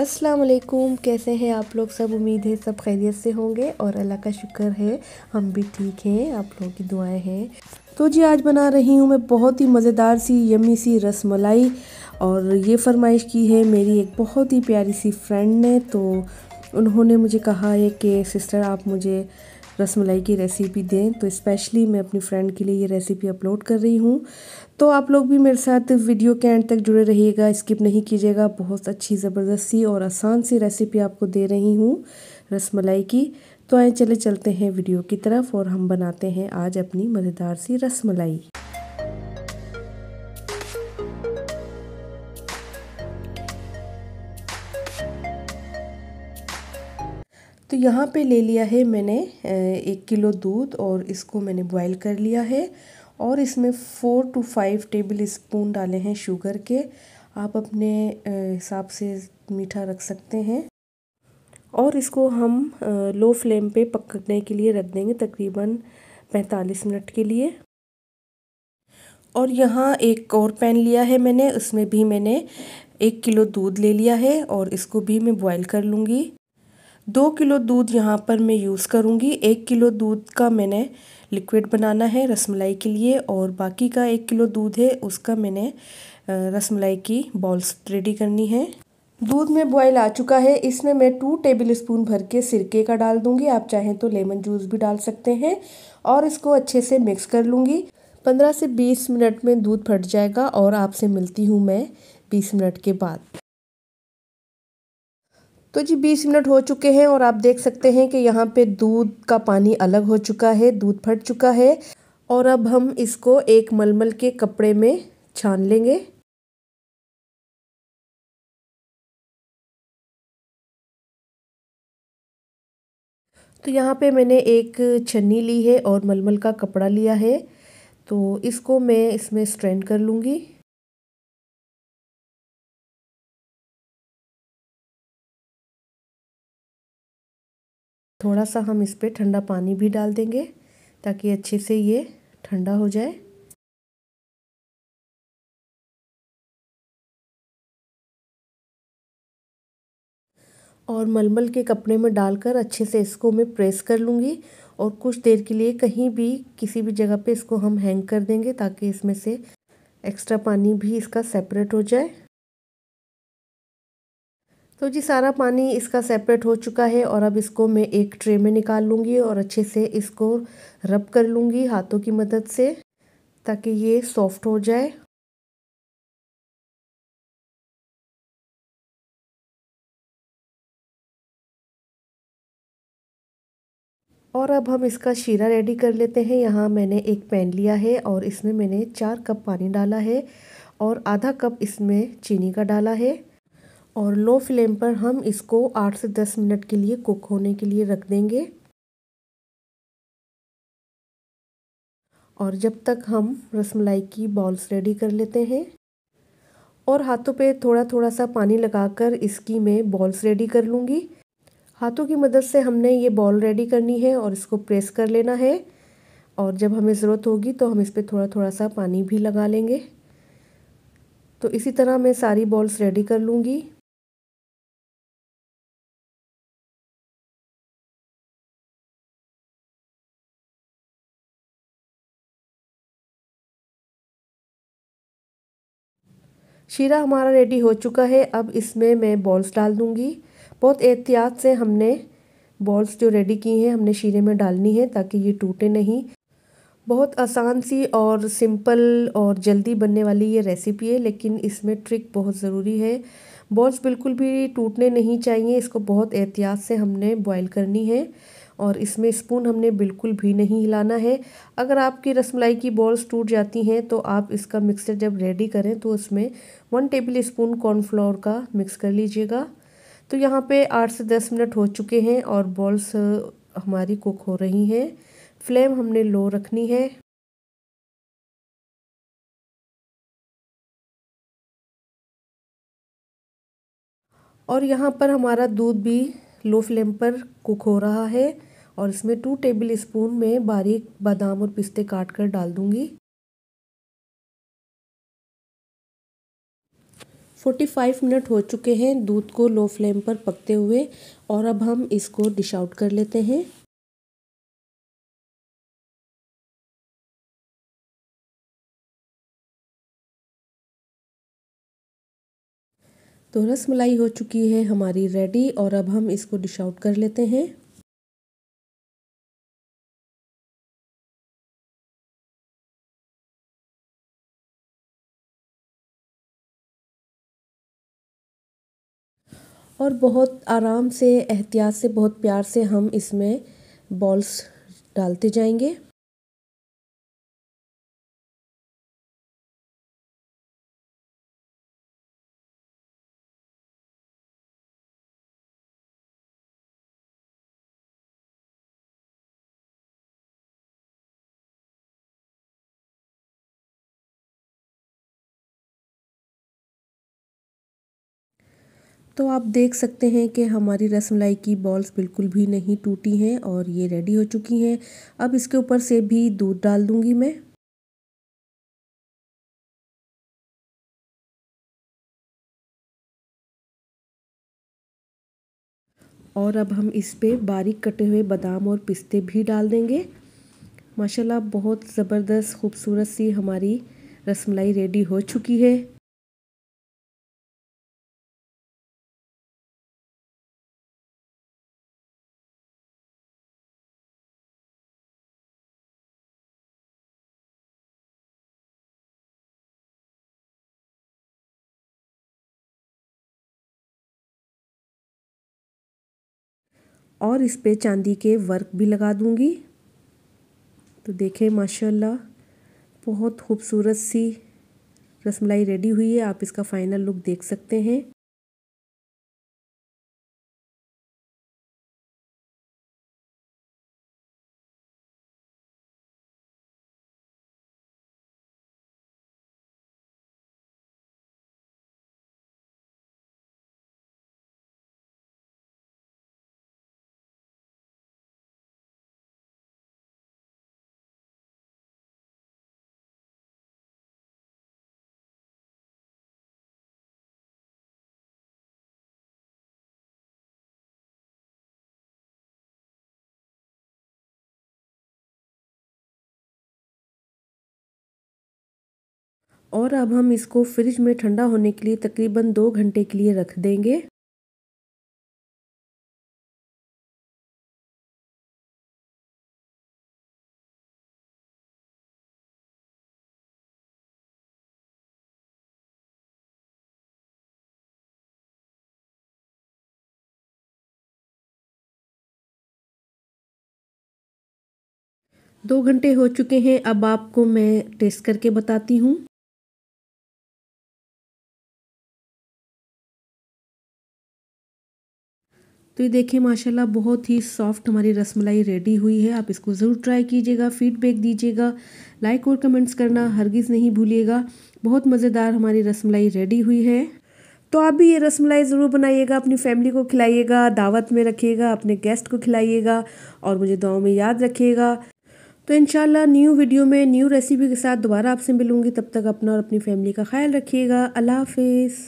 अस्सलाम वालेकुम कैसे हैं आप लोग सब उम्मीद है सब खैरियत से होंगे और अल्लाह का शुक्र है हम भी ठीक हैं आप लोगों की दुआएं हैं तो जी आज बना रही हूँ मैं बहुत ही मज़ेदार सी यमी सी रस मलाई और ये फरमाइश की है मेरी एक बहुत ही प्यारी सी फ्रेंड ने तो उन्होंने मुझे कहा है कि सिस्टर आप मुझे रसमलाई की रेसिपी दें तो स्पेशली मैं अपनी फ्रेंड के लिए ये रेसिपी अपलोड कर रही हूँ तो आप लोग भी मेरे साथ वीडियो के एंड तक जुड़े रहिएगा स्किप नहीं कीजिएगा बहुत अच्छी ज़बरदस्ती सी और आसान सी रेसिपी आपको दे रही हूँ रसमलाई की तो आए चले चलते हैं वीडियो की तरफ और हम बनाते हैं आज अपनी मज़ेदार सी रसमलाई तो यहाँ पे ले लिया है मैंने एक किलो दूध और इसको मैंने बॉईल कर लिया है और इसमें four to five tablespoon डाले हैं शुगर के आप अपने हिसाब से मीठा रख सकते हैं और इसको हम लो फ्लेम पे पकने के लिए रख देंगे तकरीबन पैंतालीस मिनट के लिए और यहाँ एक और पैन लिया है मैंने उसमें भी मैंने एक किलो दूध ले लिया है और इसको भी मैं बॉईल कर लूँगी दो किलो दूध यहाँ पर मैं यूज़ करूँगी एक किलो दूध का मैंने लिक्विड बनाना है रसमलाई के लिए और बाकी का एक किलो दूध है उसका मैंने रसमलाई की बॉल्स रेडी करनी है दूध में बॉयल आ चुका है इसमें मैं टू टेबल स्पून भर के सिरके का डाल दूंगी आप चाहें तो लेमन जूस भी डाल सकते हैं और इसको अच्छे से मिक्स कर लूँगी पंद्रह से बीस मिनट में दूध फट जाएगा और आपसे मिलती हूँ मैं बीस मिनट के बाद तो जी बीस मिनट हो चुके हैं और आप देख सकते हैं कि यहाँ पे दूध का पानी अलग हो चुका है दूध फट चुका है और अब हम इसको एक मलमल के कपड़े में छान लेंगे तो यहाँ पे मैंने एक छन्नी ली है और मलमल का कपड़ा लिया है तो इसको मैं इसमें स्ट्रेन कर लूँगी थोड़ा सा हम इस पर ठंडा पानी भी डाल देंगे ताकि अच्छे से ये ठंडा हो जाए और मलमल के कपड़े में डालकर अच्छे से इसको मैं प्रेस कर लूँगी और कुछ देर के लिए कहीं भी किसी भी जगह पे इसको हम हैंग कर देंगे ताकि इसमें से एक्स्ट्रा पानी भी इसका सेपरेट हो जाए तो जी सारा पानी इसका सेपरेट हो चुका है और अब इसको मैं एक ट्रे में निकाल लूँगी और अच्छे से इसको रब कर लूँगी हाथों की मदद से ताकि ये सॉफ्ट हो जाए और अब हम इसका शीरा रेडी कर लेते हैं यहाँ मैंने एक पैन लिया है और इसमें मैंने चार कप पानी डाला है और आधा कप इसमें चीनी का डाला है और लो फ्लेम पर हम इसको आठ से दस मिनट के लिए कुक होने के लिए रख देंगे और जब तक हम रसमलाई की बॉल्स रेडी कर लेते हैं और हाथों पे थोड़ा थोड़ा सा पानी लगाकर इसकी मैं बॉल्स रेडी कर लूँगी हाथों की मदद से हमने ये बॉल रेडी करनी है और इसको प्रेस कर लेना है और जब हमें ज़रूरत होगी तो हम इस पर थोड़ा थोड़ा सा पानी भी लगा लेंगे तो इसी तरह मैं सारी बॉल्स रेडी कर लूँगी शीरा हमारा रेडी हो चुका है अब इसमें मैं बॉल्स डाल दूँगी बहुत एहतियात से हमने बॉल्स जो रेडी की हैं हमने शीरे में डालनी है ताकि ये टूटे नहीं बहुत आसान सी और सिंपल और जल्दी बनने वाली ये रेसिपी है लेकिन इसमें ट्रिक बहुत ज़रूरी है बॉल्स बिल्कुल भी टूटने नहीं चाहिए इसको बहुत एहतियात से हमने बॉईल करनी है और इसमें स्पून हमने बिल्कुल भी नहीं हिलाना है अगर आपकी रसमलाई की बॉल्स टूट जाती हैं तो आप इसका मिक्सचर जब रेडी करें तो उसमें वन टेबल स्पून कॉर्नफ्लोर का मिक्स कर लीजिएगा तो यहाँ पे आठ से दस मिनट हो चुके हैं और बॉल्स हमारी कुक हो रही हैं फ्लेम हमने लो रखनी है और यहाँ पर हमारा दूध भी लो फ्लेम पर कुक हो रहा है और इसमें टू टेबल स्पून में बारीक बादाम और पिस्ते काट कर डाल दूंगी 45 मिनट हो चुके हैं दूध को लो फ्लेम पर पकते हुए और अब हम इसको डिश आउट कर लेते हैं तो रस मलाई हो चुकी है हमारी रेडी और अब हम इसको डिश आउट कर लेते हैं और बहुत आराम से एहतियात से बहुत प्यार से हम इसमें बॉल्स डालते जाएंगे तो आप देख सकते हैं कि हमारी रसमलाई की बॉल्स बिल्कुल भी नहीं टूटी हैं और ये रेडी हो चुकी हैं अब इसके ऊपर से भी दूध डाल दूंगी मैं और अब हम इस पे बारीक कटे हुए बादाम और पिस्ते भी डाल देंगे माशाल्लाह बहुत ज़बरदस्त खूबसूरत सी हमारी रसमलाई रेडी हो चुकी है और इस पर चांदी के वर्क भी लगा दूंगी तो देखें माशाल्लाह बहुत खूबसूरत सी रसमलाई रेडी हुई है आप इसका फ़ाइनल लुक देख सकते हैं और अब हम इसको फ्रिज में ठंडा होने के लिए तकरीबन दो घंटे के लिए रख देंगे दो घंटे हो चुके हैं अब आपको मैं टेस्ट करके बताती हूँ तो ये देखिए माशाल्लाह बहुत ही सॉफ्ट हमारी रसमलाई रेडी हुई है आप इसको ज़रूर ट्राई कीजिएगा फीडबैक दीजिएगा लाइक और कमेंट्स करना हरगिज़ नहीं भूलिएगा बहुत मज़ेदार हमारी रसमलाई रेडी हुई है तो आप भी ये रसमलाई ज़रूर बनाइएगा अपनी फैमिली को खिलाइएगा दावत में रखिएगा अपने गेस्ट को खिलाइएगा और मुझे दुआओं में याद रखिएगा तो इन न्यू वीडियो में न्यू रेसिपी के साथ दोबारा आपसे मिलूंगी तब तक अपना और अपनी फैमिली का ख्याल रखिएगा अल्लाह हाफिज़